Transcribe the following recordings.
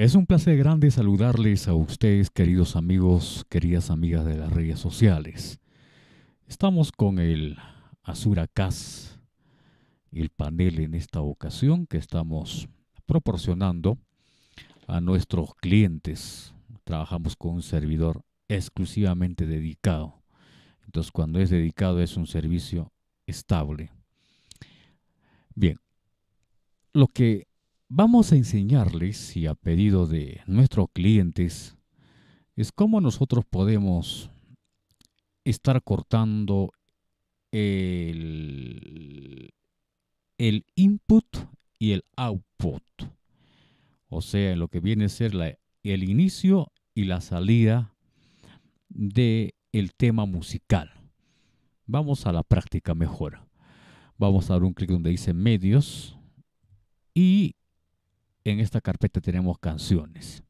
Es un placer grande saludarles a ustedes, queridos amigos, queridas amigas de las redes sociales. Estamos con el Azura Cas, el panel en esta ocasión que estamos proporcionando a nuestros clientes. Trabajamos con un servidor exclusivamente dedicado. Entonces, cuando es dedicado es un servicio estable. Bien, lo que Vamos a enseñarles, y a pedido de nuestros clientes, es cómo nosotros podemos estar cortando el, input y el output. O sea, lo que viene a ser el inicio y la salida del tema musical. Vamos a la práctica mejor. Vamos a dar un clic donde dice medios y en esta carpeta tenemos canciones.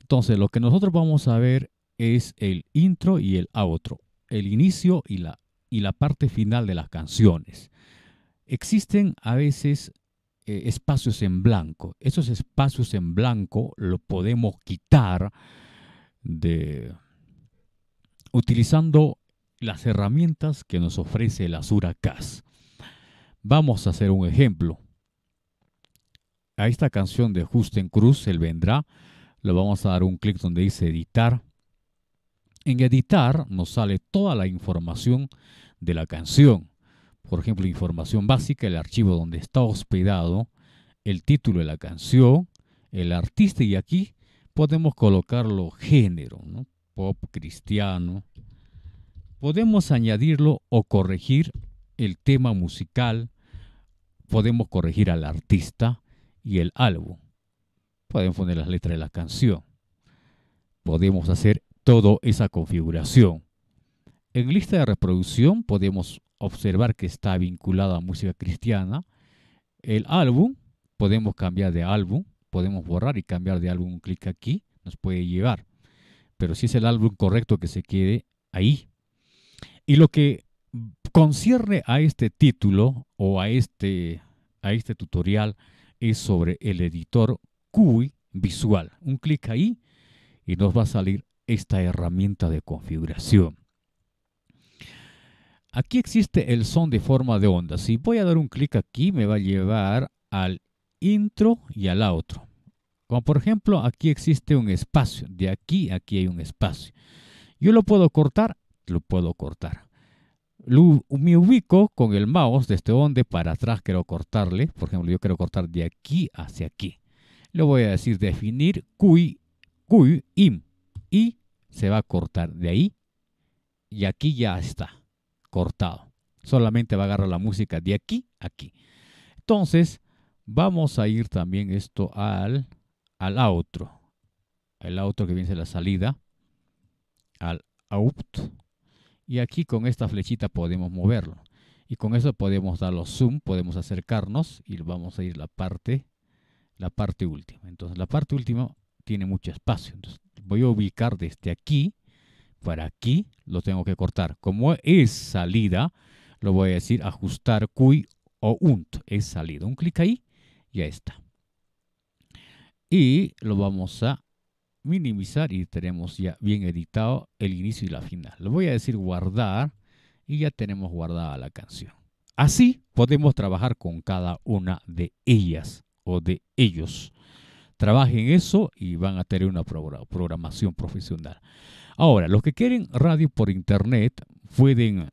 Entonces, lo que nosotros vamos a ver es el intro y el outro, el inicio y la, y la parte final de las canciones. Existen a veces eh, espacios en blanco. Esos espacios en blanco los podemos quitar utilizando las herramientas que nos ofrece la Azura Vamos a hacer un ejemplo a esta canción de Justin Cruz, Él vendrá, le vamos a dar un clic donde dice editar. En editar nos sale toda la información de la canción. Por ejemplo, información básica, el archivo donde está hospedado, el título de la canción, el artista y aquí podemos colocarlo género, ¿no? pop cristiano. Podemos añadirlo o corregir el tema musical, podemos corregir al artista, y el álbum. Podemos poner las letras de la canción. Podemos hacer toda esa configuración. En lista de reproducción podemos observar que está vinculada a música cristiana. El álbum, podemos cambiar de álbum, podemos borrar y cambiar de álbum. Un clic aquí nos puede llevar. Pero si es el álbum correcto que se quede ahí. Y lo que concierne a este título o a este, a este tutorial es sobre el editor QI Visual. Un clic ahí y nos va a salir esta herramienta de configuración. Aquí existe el son de forma de onda. Si voy a dar un clic aquí, me va a llevar al intro y al outro. Como por ejemplo, aquí existe un espacio. De aquí, aquí hay un espacio. Yo lo puedo cortar, lo puedo cortar me ubico con el mouse de este donde para atrás quiero cortarle. Por ejemplo, yo quiero cortar de aquí hacia aquí. Le voy a decir definir cui, cui, im. Y se va a cortar de ahí. Y aquí ya está cortado. Solamente va a agarrar la música de aquí a aquí. Entonces, vamos a ir también esto al, al otro El auto que viene de la salida. Al out y aquí con esta flechita podemos moverlo. Y con eso podemos darlo zoom, podemos acercarnos y vamos a ir la parte, la parte última. Entonces la parte última tiene mucho espacio. voy a ubicar desde aquí para aquí, lo tengo que cortar. Como es salida, lo voy a decir ajustar cui o unt. Es salida. Un clic ahí, ya está. Y lo vamos a minimizar y tenemos ya bien editado el inicio y la final. Le voy a decir guardar y ya tenemos guardada la canción. Así podemos trabajar con cada una de ellas o de ellos. Trabajen eso y van a tener una programación profesional. Ahora, los que quieren radio por internet pueden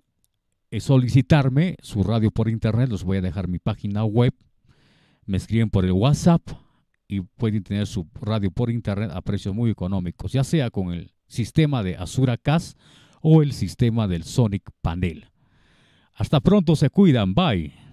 eh, solicitarme su radio por internet. Los voy a dejar mi página web. Me escriben por el WhatsApp y pueden tener su radio por internet a precios muy económicos, ya sea con el sistema de Azura Cas o el sistema del Sonic Panel. Hasta pronto, se cuidan, bye.